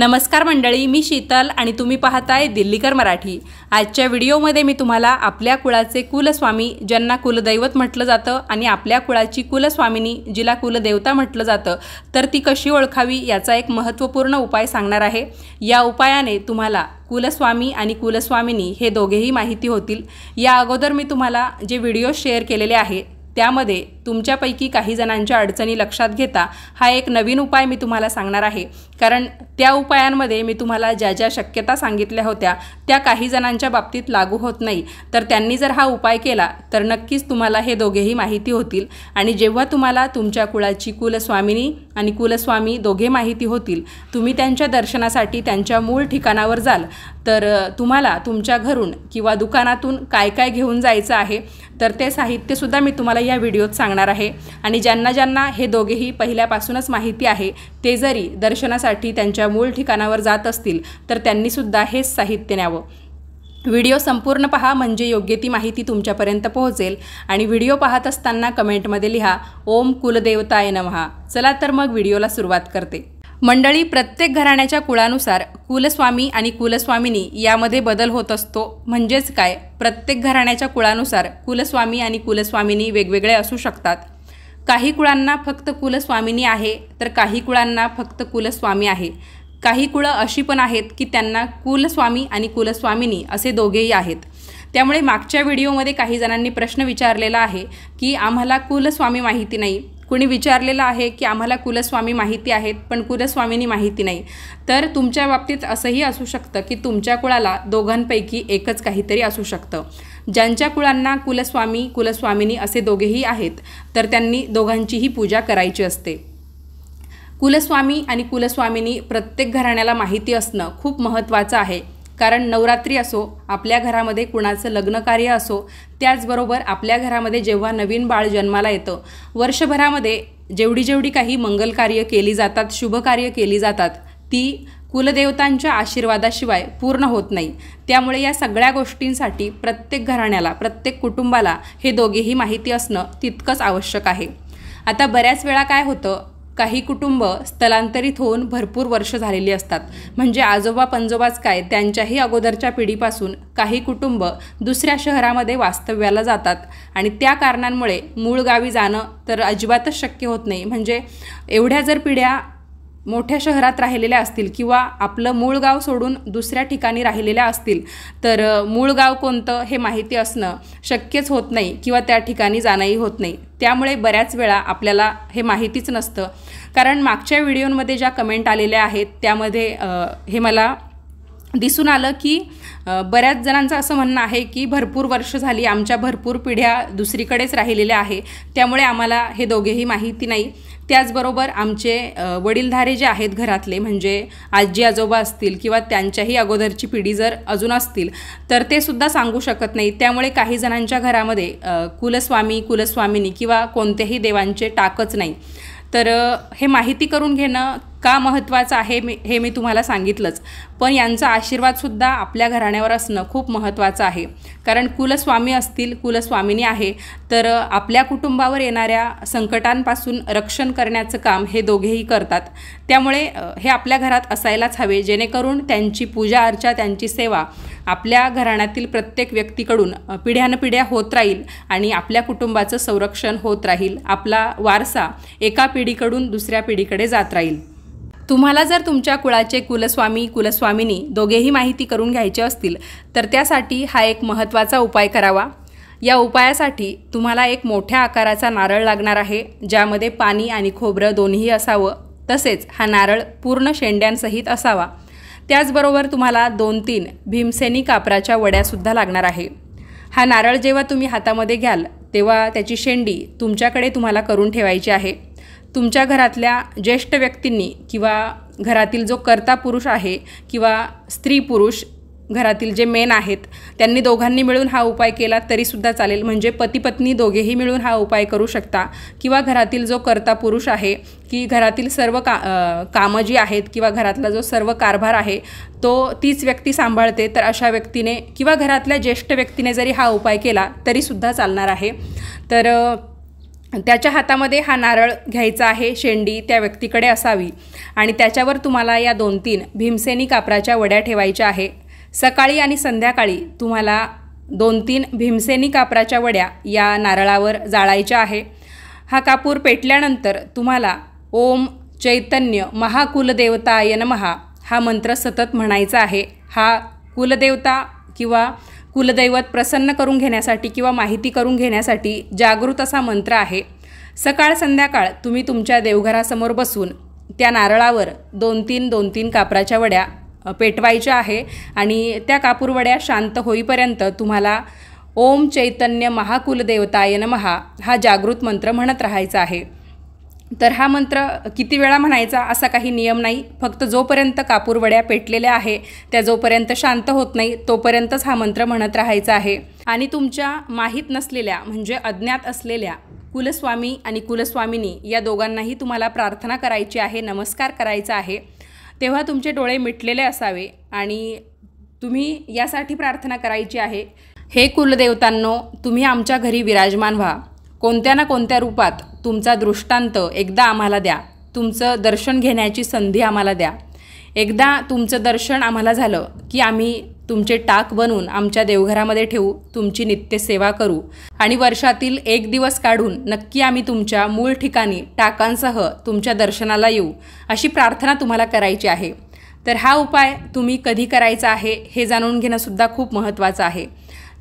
नमस्कार मंडळी मी शीतल आणि तुम्ही पाहताय दिल्लीकर मराठी आजच्या व्हिडिओमध्ये मी तुम्हाला आपल्या कुळाचे कुलस्वामी ज्यांना कुलदैवत म्हटलं जातं आणि आपल्या कुळाची कुलस्वामिनी जिला कुलदेवता म्हटलं जातं तर ती कशी ओळखावी याचा एक महत्त्वपूर्ण उपाय सांगणार आहे या उपायाने तुम्हाला कुलस्वामी आणि कुलस्वामिनी हे दोघेही माहिती होतील या अगोदर मी तुम्हाला जे व्हिडिओ शेअर केलेले आहे त्यामध्ये तुमच्यापैकी काही जणांच्या अडचणी लक्षात घेता हा एक नवीन उपाय मी तुम्हाला सांगणार आहे कारण त्या उपायांमध्ये मी तुम्हाला ज्या ज्या शक्यता सांगितल्या होत्या त्या काही जणांच्या बाबतीत लागू होत नाही तर त्यांनी जर हा उपाय केला तर नक्कीच तुम्हाला हे दोघेही माहिती होतील आणि जेव्हा तुम्हाला तुमच्या कुळाची कुलस्वामिनी आणि कुलस्वामी दोघे माहिती होतील तुम्ही त्यांच्या दर्शनासाठी त्यांच्या मूळ ठिकाणावर जाल तर तुम्हाला तुमच्या घरून किंवा दुकानातून काय काय घेऊन जायचं आहे तर ते साहित्यसुद्धा मी तुम्हाला या व्हिडिओत सांग सांगणार आहे आणि ज्यांना ज्यांना हे दोघेही पहिल्यापासूनच माहिती आहे ते जरी दर्शनासाठी त्यांच्या मूळ ठिकाणावर जात असतील तर त्यांनीसुद्धा हेच साहित्य न्यावं व्हिडिओ संपूर्ण पहा म्हणजे योग्य ती माहिती तुमच्यापर्यंत पोहोचेल आणि व्हिडिओ पाहत असताना कमेंटमध्ये लिहा ओम कुलदेवताय नमहा चला तर मग व्हिडिओला सुरुवात करते मंडळी प्रत्येक घराण्याच्या कुळानुसार कुलस्वामी आणि कुलस्वामिनी यामध्ये बदल होत असतो म्हणजेच काय प्रत्येक घराण्याच्या कुळानुसार कुलस्वामी आणि कुलस्वामिनी वेगवेगळे असू शकतात काही कुळांना फक्त कुलस्वामिनी आहे तर काही कुळांना फक्त कुलस्वामी आहे काही कुळं अशी पण आहेत की त्यांना कुलस्वामी आणि कुलस्वामिनी असे दोघेही आहेत त्यामुळे मागच्या व्हिडिओमध्ये काही जणांनी प्रश्न विचारलेला आहे की आम्हाला कुलस्वामी माहिती नाही कुणी विचारलेलं आहे की आम्हाला कुलस्वामी माहिती आहेत पण कुलस्वामिनी माहिती नाही तर तुमच्या बाबतीत असंही असू शकतं की तुमच्या कुळाला दोघांपैकी एकच काहीतरी असू शकतं ज्यांच्या कुळांना कुलस्वामी कुलस्वामिनी असे दोघेही आहेत तर त्यांनी दोघांचीही पूजा करायची असते कुलस्वामी आणि कुलस्वामिनी प्रत्येक घराण्याला माहिती असणं खूप महत्त्वाचं आहे कारण नवरात्री असो आपल्या घरामध्ये कुणाचं लग्नकार्य असो त्याचबरोबर आपल्या घरामध्ये जेव्हा नवीन बाळ जन्माला येतं वर्षभरामध्ये जेवढी जेवढी काही मंगलकार्य केली जातात शुभकार्य केली जातात ती कुलदेवतांच्या आशीर्वादाशिवाय पूर्ण होत नाही त्यामुळे या सगळ्या गोष्टींसाठी प्रत्येक घराण्याला प्रत्येक कुटुंबाला हे दोघेही माहिती असणं तितकंच आवश्यक आहे आता बऱ्याच वेळा काय होतं काही कुटुंब स्थलांतरित होऊन भरपूर वर्ष झालेली असतात म्हणजे आजोबा पंजोबाच काय त्यांच्याही अगोदरच्या पिढीपासून काही कुटुंब दुसऱ्या शहरामध्ये वास्तव्याला जातात आणि त्या कारणांमुळे मूळ गावी जाणं तर अजिबातच शक्य होत नाही म्हणजे एवढ्या जर पिढ्या मोठ्या शहरात राहिलेल्या असतील किंवा आपलं मूळ गाव सोडून दुसऱ्या ठिकाणी राहिलेल्या असतील तर मूळ गाव कोणतं हे माहिती असणं शक्यच होत नाही किंवा त्या ठिकाणी जाणंही होत नाही त्यामुळे बऱ्याच वेळा आपल्याला हे माहितीच नसतं कारण मागच्या व्हिडिओमध्ये ज्या कमेंट आलेल्या आहेत त्यामध्ये हे मला दिसून आलं की बऱ्याच जणांचं असं म्हणणं आहे की भरपूर वर्ष झाली आमच्या भरपूर पिढ्या दुसरीकडेच राहिलेल्या आहे त्यामुळे आम्हाला हे दोघेही माहिती नाही त्याचबरोबर आमचे वडीलधारे जे आहेत घरातले म्हणजे आजी आजोबा असतील किंवा त्यांच्याही अगोदरची पिढी जर अजून असतील तर ते सुद्धा सांगू शकत नाही त्यामुळे काही जणांच्या घरामध्ये कुलस्वामी कुलस्वामिनी किंवा कोणत्याही देवांचे टाकच नाही तर हे माहिती करून घेणं का महत्त्वाचं आहे मी हे मी तुम्हाला सांगितलंच पण यांचा आशीर्वादसुद्धा आपल्या घराण्यावर असणं खूप महत्त्वाचं आहे कारण कुलस्वामी असतील कुलस्वामिनी आहे तर आपल्या कुटुंबावर येणाऱ्या संकटांपासून रक्षण करण्याचं काम हे दोघेही करतात त्यामुळे हे आपल्या घरात असायलाच हवे जेणेकरून त्यांची पूजा अर्चा त्यांची सेवा आपल्या घराण्यातील प्रत्येक व्यक्तीकडून पिढ्यानपिढ्या होत राहील आणि आपल्या कुटुंबाचं संरक्षण होत राहील आपला वारसा एका पिढीकडून दुसऱ्या पिढीकडे जात राहील तुम्हाला जर तुमच्या कुळाचे कुलस्वामी कुलस्वामिनी दोघेही माहिती करून घ्यायचे असतील तर त्यासाठी हा एक महत्त्वाचा उपाय करावा या उपायासाठी तुम्हाला एक मोठ्या आकाराचा नारळ लागणार आहे ज्यामध्ये पाणी आणि खोबरं दोन्ही असावं तसेच हा नारळ पूर्ण शेंड्यांसहित असावा त्याचबरोबर तुम्हाला दोन तीन भीमसेनी कापराच्या वड्यासुद्धा लागणार आहे हा नारळ जेव्हा तुम्ही हातामध्ये घ्याल तेव्हा त्याची शेंडी तुमच्याकडे तुम्हाला करून ठेवायची आहे तुमच्या घरातल्या ज्येष्ठ व्यक्तींनी किंवा घरातील जो कर्ता पुरुष आहे किंवा स्त्री पुरुष घरातील जे मेन आहेत त्यांनी दोघांनी मिळून हा उपाय केला तरीसुद्धा चालेल म्हणजे पती पत्नी दोघेही मिळून हा उपाय करू शकता किंवा घरातील जो कर्ता पुरुष आहे की घरातील सर्व का कामं जी आहेत किंवा घरातला जो सर्व कारभार आहे तो तीच व्यक्ती सांभाळते तर अशा व्यक्तीने किंवा घरातल्या ज्येष्ठ व्यक्तीने जरी हा उपाय केला तरीसुद्धा चालणार आहे तर त्याच्या हातामध्ये हा नारळ घ्यायचा आहे शेंडी त्या व्यक्तीकडे असावी आणि त्याच्यावर तुम्हाला या दोन तीन भीमसेनी कापराच्या वड्या ठेवायच्या आहे सकाळी आणि संध्याकाळी तुम्हाला दोन तीन भीमसेनी कापराच्या वड्या या नारळावर जाळायच्या आहे हा कापूर पेटल्यानंतर तुम्हाला ओम चैतन्य महाकुलदेवताय नमहा हा मंत्र सतत म्हणायचा आहे हा कुलदेवता किंवा कुलदैवत प्रसन्न करून घेण्यासाठी किंवा माहिती करून घेण्यासाठी जागृत असा मंत्र आहे सकाळ संध्याकाळ तुम्ही तुमच्या देवघरासमोर बसून त्या नारळावर दोन तीन दोन तीन कापराच्या वड्या पेटवायच्या आहे आणि त्या कापूरवड्या शांत होईपर्यंत तुम्हाला ओम चैतन्य महाकुलदेवताय नमहा हा जागृत मंत्र म्हणत राहायचा आहे तर हा मंत्र किती वेळा म्हणायचा असा काही नियम नाही फक्त जोपर्यंत कापूरवड्या पेटलेल्या आहे त्या जोपर्यंत शांत होत नाही तोपर्यंतच हा मंत्र म्हणत राहायचा आहे आणि तुमच्या माहीत नसलेल्या म्हणजे अज्ञात असलेल्या कुलस्वामी आणि कुलस्वामिनी या दोघांनाही तुम्हाला प्रार्थना करायची आहे नमस्कार करायचा आहे तेव्हा तुमचे डोळे मिटलेले असावे आणि तुम्ही यासाठी प्रार्थना करायची आहे हे कुलदेवतांनो तुम्ही आमच्या घरी विराजमान व्हा कोणत्या ना कोणत्या रूपात तुमचा दृष्टांत एकदा आम्हाला द्या तुमचं दर्शन घेण्याची संधी आम्हाला द्या एकदा तुमचं दर्शन आम्हाला झालं की आम्ही तुमचे टाक बनवून आमच्या देवघरामध्ये ठेवू तुमची नित्य सेवा करू आणि वर्षातील एक दिवस काढून नक्की आम्ही तुमच्या मूळ ठिकाणी टाकांसह तुमच्या दर्शनाला येऊ अशी प्रार्थना तुम्हाला करायची आहे तर हा उपाय तुम्ही कधी करायचा आहे हे जाणून घेणंसुद्धा खूप महत्त्वाचं आहे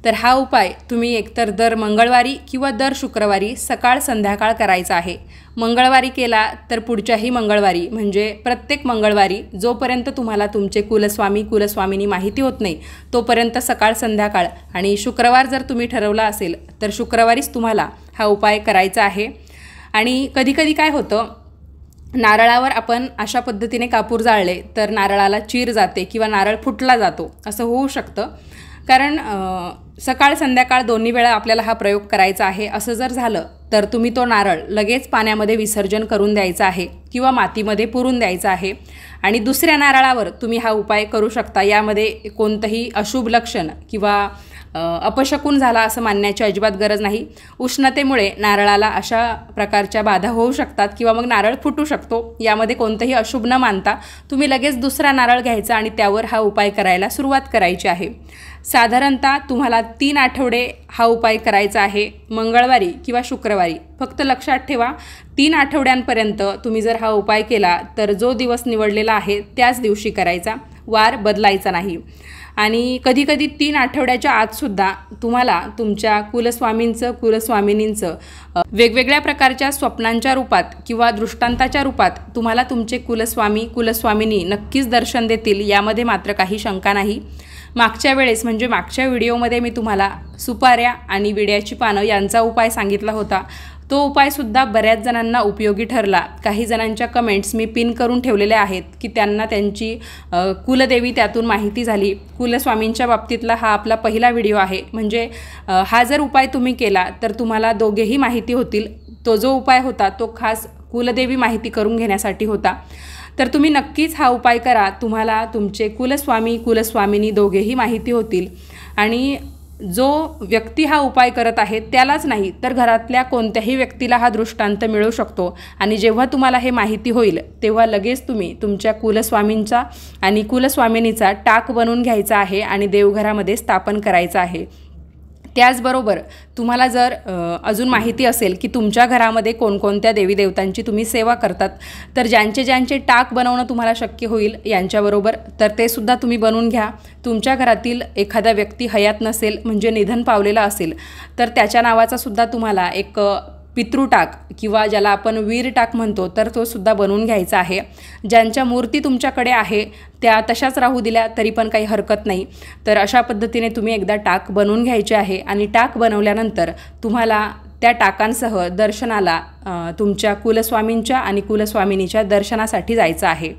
तर हा उपाय तुम्ही एकतर दर मंगळवारी किंवा दर शुक्रवारी सकाळ संध्याकाळ करायचा आहे मंगळवारी केला तर पुढच्याही मंगळवारी म्हणजे प्रत्येक मंगळवारी जोपर्यंत तुम्हाला तुमचे कुलस्वामी कुलस्वामिनी माहिती होत नाही तोपर्यंत सकाळ संध्याकाळ आणि शुक्रवार जर तुम्ही ठरवला असेल तर शुक्रवारीच तुम्हाला हा उपाय करायचा आहे आणि कधीकधी काय होतं नारळावर आपण अशा पद्धतीने कापूर जाळले तर नारळाला चीर जाते किंवा नारळ फुटला जातो असं होऊ शकतं कारण सकाळ संध्याकाळ दोन्ही वेळा आपल्याला हा प्रयोग करायचा आहे असं जर झालं तर तुम्ही तो नारळ लगेच पाण्यामध्ये विसर्जन करून द्यायचा आहे किंवा मातीमध्ये पुरून द्यायचा आहे आणि दुसऱ्या नारळावर तुम्ही हा उपाय करू शकता यामध्ये कोणतंही अशुभ लक्षण किंवा अपशकून झाला असं मानण्याची अजिबात गरज नाही उष्णतेमुळे नारळाला अशा प्रकारच्या बाधा होऊ शकतात किंवा मग नारळ फुटू शकतो यामध्ये कोणतंही अशुभ न मानता तुम्ही लगेच दुसरा नारळ घ्यायचा आणि त्यावर हा उपाय करायला सुरुवात करायची आहे साधारणतः तुम्हाला तीन आठवडे हा उपाय करायचा आहे मंगळवारी किंवा शुक्रवारी फक्त लक्षात ठेवा तीन आठवड्यांपर्यंत तुम्ही जर हा उपाय केला तर जो दिवस निवडलेला आहे त्याच दिवशी करायचा वार बदलायचा नाही आणि कधीकधी तीन आठवड्याच्या आतसुद्धा तुम्हाला तुमच्या कुलस्वामींचं कुलस्वामिनींचं वेगवेगळ्या प्रकारच्या स्वप्नांच्या रूपात किंवा दृष्टांताच्या रूपात तुम्हाला तुमचे कुलस्वामी कुलस्वामिनी नक्कीच दर्शन देतील यामध्ये मात्र काही शंका नाही मागच्या वेळेस म्हणजे मागच्या व्हिडिओमध्ये मी तुम्हाला सुपाऱ्या आणि विड्याची पानं यांचा उपाय सांगितला होता तो उपायसुद्धा बऱ्याच जणांना उपयोगी ठरला काही जणांच्या कमेंट्स मी पिन करून ठेवलेल्या आहेत की त्यांना त्यांची कुलदेवी त्यातून माहिती झाली कुलस्वामींच्या बाबतीतला हा आपला पहिला व्हिडिओ आहे म्हणजे हा जर उपाय तुम्ही केला तर तुम्हाला दोघेही माहिती होतील तो जो उपाय होता तो खास कुलदेवी माहिती करून घेण्यासाठी होता तर तुम्ही नक्कीच हा उपाय करा तुम्हाला तुमचे कुलस्वामी कुलस्वामिनी दोघेही माहिती होतील आणि जो व्यक्ती हा उपाय करत आहे त्यालाच नाही तर घरातल्या कोणत्याही व्यक्तीला हा दृष्टांत मिळू शकतो आणि जेव्हा तुम्हाला हे माहिती होईल तेव्हा लगेच तुम्ही तुमच्या कुलस्वामींचा आणि कुलस्वामिनीचा टाक बनवून घ्यायचा आहे आणि देवघरामध्ये स्थापन करायचा आहे त्याचबरोबर तुम्हाला जर अजून माहिती असेल की तुमच्या घरामध्ये कोणकोणत्या देवी देवतांची तुम्ही सेवा करतात तर ज्यांचे ज्यांचे टाक बनवणं तुम्हाला शक्य होईल यांच्याबरोबर तर ते सुद्धा तुम्ही बनवून घ्या तुमच्या घरातील एखादा व्यक्ती हयात नसेल म्हणजे निधन पावलेला असेल तर त्याच्या नावाचा सुद्धा तुम्हाला एक पितृटाक किंवा ज्याला आपण वीर टाक म्हणतो तर तो सुद्धा बनवून घ्यायचा आहे ज्यांच्या मूर्ती तुमच्याकडे आहे त्या तशाच राहू दिल्या तरी पण काही हरकत नाही तर अशा पद्धतीने तुम्ही एकदा टाक बनवून घ्यायचे आहे आणि टाक बनवल्यानंतर तुम्हाला त्या टाकांसह दर्शनाला तुमच्या कुलस्वामींच्या आणि कुलस्वामिनीच्या दर्शनासाठी जायचं आहे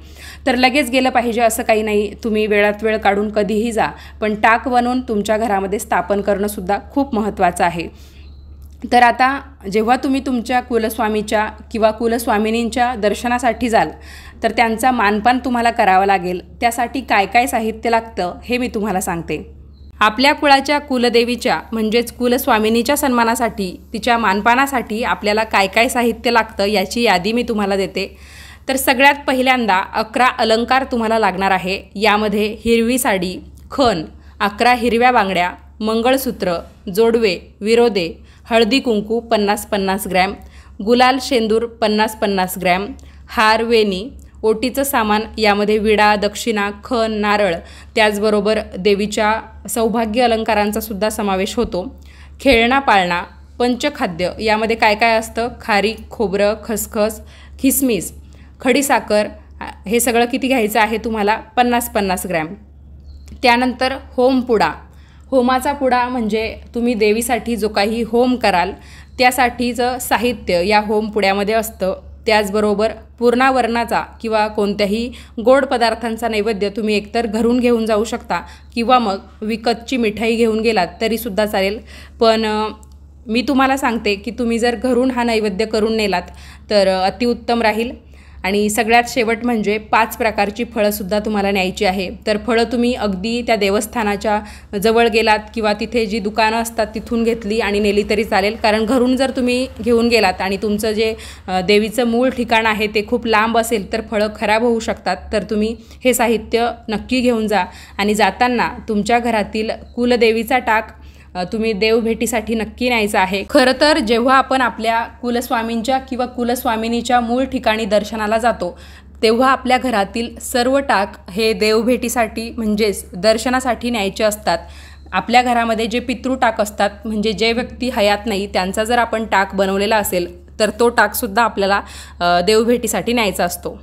तर लगेच गेलं पाहिजे असं काही नाही तुम्ही वेळात वेळ काढून कधीही जा पण टाक बनवून तुमच्या घरामध्ये स्थापन करणंसुद्धा खूप महत्त्वाचं आहे तर आता जेव्हा तुम्ही तुमच्या कुलस्वामीच्या किंवा कुलस्वामिनींच्या दर्शनासाठी जाल तर त्यांचा मानपान तुम्हाला करावा लागेल त्यासाठी काय काय साहित्य लागतं हे मी तुम्हाला सांगते आपल्या कुळाच्या कुलदेवीच्या म्हणजेच कुलस्वामिनीच्या सन्मानासाठी तिच्या मानपानासाठी आपल्याला काय काय साहित्य लागतं याची यादी मी तुम्हाला देते तर सगळ्यात पहिल्यांदा अकरा अलंकार तुम्हाला लागणार आहे यामध्ये हिरवी साडी खण अकरा हिरव्या बांगड्या मंगळसूत्र जोडवे विरोदे हळदी कुंकू पन्नास पन्नास ग्रॅम गुलाल शेंदूर पन्नास पन्नास ग्रॅम हार वेणी ओटीचं सामान यामध्ये विडा दक्षिणा खण नारळ त्याचबरोबर देवीच्या सौभाग्य अलंकारांचा सुद्धा समावेश होतो खेळणा पाळणा पंचखाद्य यामध्ये काय काय असतं खारी खोबरं खसखस खिसमिस खडीसाखर हे सगळं किती घ्यायचं आहे तुम्हाला पन्नास पन्नास ग्रॅम त्यानंतर होमपुडा होमाचा पुडा म्हणजे तुम्ही देवीसाठी जो काही होम कराल त्यासाठीचं साहित्य या होम पुड्यामध्ये असतं त्याचबरोबर पूर्णावरणाचा किंवा कोणत्याही गोड पदार्थांचा नैवेद्य तुम्ही एकतर घरून घेऊन जाऊ शकता किंवा मग विकतची मिठाई घेऊन गेलात तरीसुद्धा चालेल पण मी तुम्हाला सांगते की तुम्ही जर घरून हा नैवेद्य करून नेलात तर अतिउत्तम राहील आणि सगळ्यात शेवट म्हणजे पाच प्रकारची फळंसुद्धा तुम्हाला न्यायची आहे तर फळं तुम्ही अगदी त्या देवस्थानाच्या जवळ गेलात किंवा तिथे जी दुकानं असतात तिथून घेतली आणि नेली तरी चालेल कारण घरून जर तुम्ही घेऊन गेलात आणि तुमचं जे देवीचं मूळ ठिकाण आहे ते खूप लांब असेल तर फळं खराब होऊ शकतात तर तुम्ही हे साहित्य नक्की घेऊन जा आणि जाताना तुमच्या घरातील कुलदेवीचा टाक तुम्ही देवभेटीसाठी नक्की न्यायचं आहे खरं तर जेव्हा आपण आपल्या कुलस्वामींच्या किंवा कुलस्वामिनीच्या मूळ ठिकाणी दर्शनाला जातो तेव्हा आपल्या घरातील सर्व टाक हे देवभेटीसाठी म्हणजेच दर्शनासाठी न्यायचे असतात आपल्या घरामध्ये जे पितृ टाक असतात म्हणजे जे व्यक्ती हयात नाही त्यांचा जर आपण टाक बनवलेला असेल तर तो टाकसुद्धा आपल्याला देवभेटीसाठी न्यायचा असतो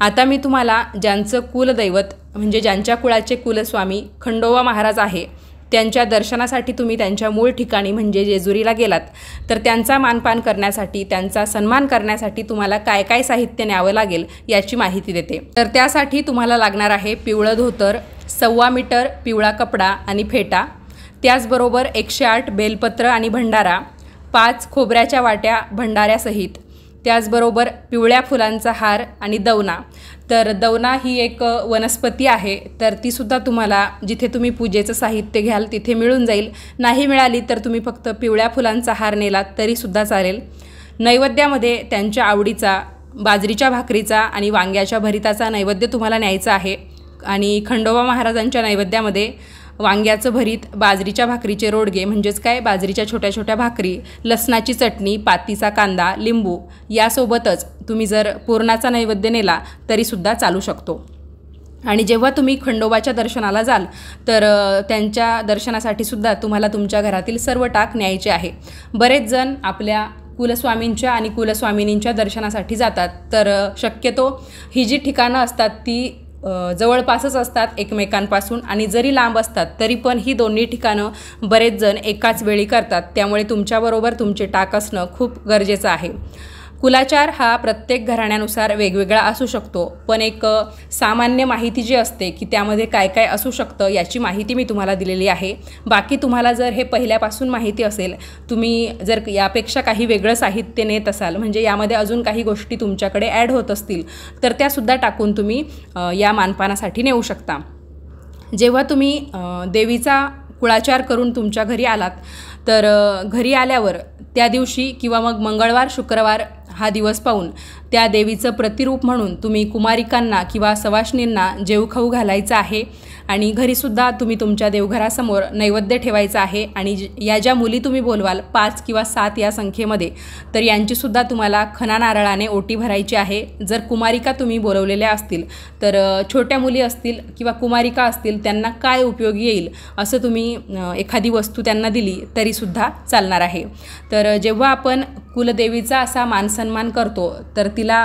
आता मी तुम्हाला ज्यांचं कुलदैवत म्हणजे ज्यांच्या कुळाचे कुलस्वामी खंडोबा महाराज आहे त्यांच्या दर्शनासाठी तुम्ही त्यांच्या मूळ ठिकाणी म्हणजे जेजुरीला गेलात तर त्यांचा मानपान करण्यासाठी त्यांचा सन्मान करण्यासाठी तुम्हाला काय काय साहित्य न्यावं लागेल याची माहिती देते तर त्यासाठी तुम्हाला लागणार आहे पिवळं धोतर सव्वा मीटर पिवळा कपडा आणि फेटा त्याचबरोबर एकशे आठ बेलपत्र आणि भंडारा पाच खोबऱ्याच्या वाट्या भंडाऱ्यासहित त्याचबरोबर पिवळ्या फुलांचा हार आणि दवना तर दवना ही एक वनस्पती आहे तर तीसुद्धा तुम्हाला जिथे तुम्ही पूजेचं साहित्य घ्याल तिथे मिळून जाईल नाही मिळाली तर तुम्ही फक्त पिवळ्या फुलांचा हार नेलात तरीसुद्धा चालेल नैवेद्यामध्ये त्यांच्या आवडीचा बाजरीच्या भाकरीचा आणि वांग्याच्या भरिताचा नैवेद्य तुम्हाला न्यायचा आहे आणि खंडोबा महाराजांच्या नैवेद्यामध्ये वांग्याचं भरीत बाजरीच्या भाकरीचे रोडगे म्हणजेच काय बाजरीच्या छोट्या छोट्या भाकरी लसणाची चटणी पातीचा कांदा लिंबू यासोबतच तुम्ही जर पूर्णाचा नैवेद्य नेला तरीसुद्धा चालू शकतो आणि जेव्हा तुम्ही खंडोबाच्या दर्शनाला जाल तर त्यांच्या दर्शनासाठी सुद्धा तुम्हाला तुमच्या घरातील सर्व टाक न्यायचे आहे बरेच जण आपल्या कुलस्वामींच्या आणि कुलस्वामिनींच्या दर्शनासाठी जातात तर शक्यतो ही जी ठिकाणं असतात ती जवळपासच असतात एकमेकांपासून आणि जरी लांब असतात तरी पण ही दोन्ही ठिकाणं बरेच जण एकाच वेळी करतात त्यामुळे तुमच्याबरोबर तुमचे टाक असणं खूप गरजेचं आहे कुलाचार हा प्रत्येक घराण्यानुसार वेगवेगळा असू शकतो पण एक सामान्य माहिती जी असते की त्यामध्ये काय काय असू शकतं याची माहिती मी तुम्हाला दिलेली आहे बाकी तुम्हाला जर हे पहिल्यापासून माहिती असेल तुम्ही जर यापेक्षा काही वेगळं साहित्य नेत असाल म्हणजे यामध्ये अजून काही गोष्टी तुमच्याकडे ॲड होत असतील तर त्यासुद्धा टाकून तुम्ही या मानपानासाठी नेऊ शकता जेव्हा तुम्ही देवीचा कुळाचार करून तुमच्या घरी आलात तर घरी आल्यावर त्या दिवशी किंवा मग मंगळवार शुक्रवार हा दिवस पाहून त्या देवीचं प्रतिरूप म्हणून तुम्ही कुमारिकांना किंवा सवाशिणींना जेवखाऊ घालायचं आहे आणि घरीसुद्धा तुम्ही तुमच्या देवघरासमोर नैवेद्य ठेवायचं आहे आणि या ज्या मुली तुम्ही बोलवाल पाच किंवा सात या संख्येमध्ये तर यांचीसुद्धा तुम्हाला खना नारळाने ओटी भरायची आहे जर कुमारिका तुम्ही बोलवलेल्या असतील तर छोट्या मुली असतील किंवा कुमारिका असतील त्यांना काय उपयोगी येईल असं तुम्ही एखादी वस्तू त्यांना दिली तरीसुद्धा चालणार आहे तर जेव्हा आपण कुलदेवीचा असा मानसन्मान करतो तर ती तिला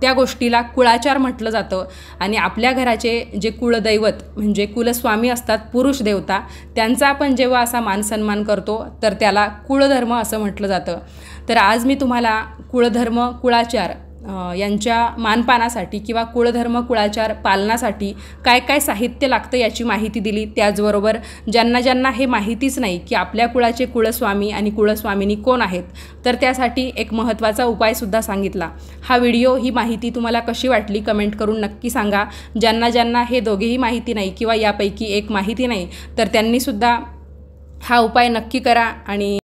त्या गोष्टीला कुळाचार म्हटलं जातं आणि आपल्या घराचे जे कुळदैवत म्हणजे कुलस्वामी असतात पुरुष देवता त्यांचा आपण जेव्हा असा मानसन्मान करतो तर त्याला कुळधर्म असं म्हटलं जातं तर आज मी तुम्हाला कुळधर्म कुळाचार यांच्या मानपानासाठी किंवा कुळधर्म कुळाचार पालनासाठी काय काय साहित्य लागतं याची माहिती दिली त्याचबरोबर ज्यांना ज्यांना हे माहितीच नाही की आपल्या कुळाचे कुळस्वामी आणि कुळस्वामिनी कोण आहेत तर त्यासाठी एक महत्त्वाचा उपायसुद्धा सांगितला हा व्हिडिओ ही माहिती तुम्हाला कशी वाटली कमेंट करून नक्की सांगा ज्यांना ज्यांना हे दोघेही माहिती नाही किंवा यापैकी एक माहिती नाही तर त्यांनीसुद्धा हा उपाय नक्की करा आणि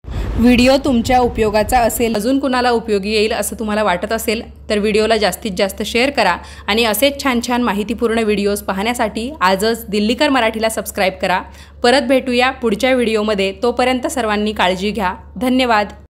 व्हिडिओ तुमच्या उपयोगाचा असेल अजून कुणाला उपयोगी येईल असं तुम्हाला वाटत असेल तर व्हिडिओला जास्तीत जास्त शेअर करा आणि असेच छान छान माहितीपूर्ण व्हिडिओज पाहण्यासाठी आजच दिल्लीकर मराठीला सबस्क्राईब करा परत भेटूया पुढच्या व्हिडिओमध्ये तोपर्यंत सर्वांनी काळजी घ्या धन्यवाद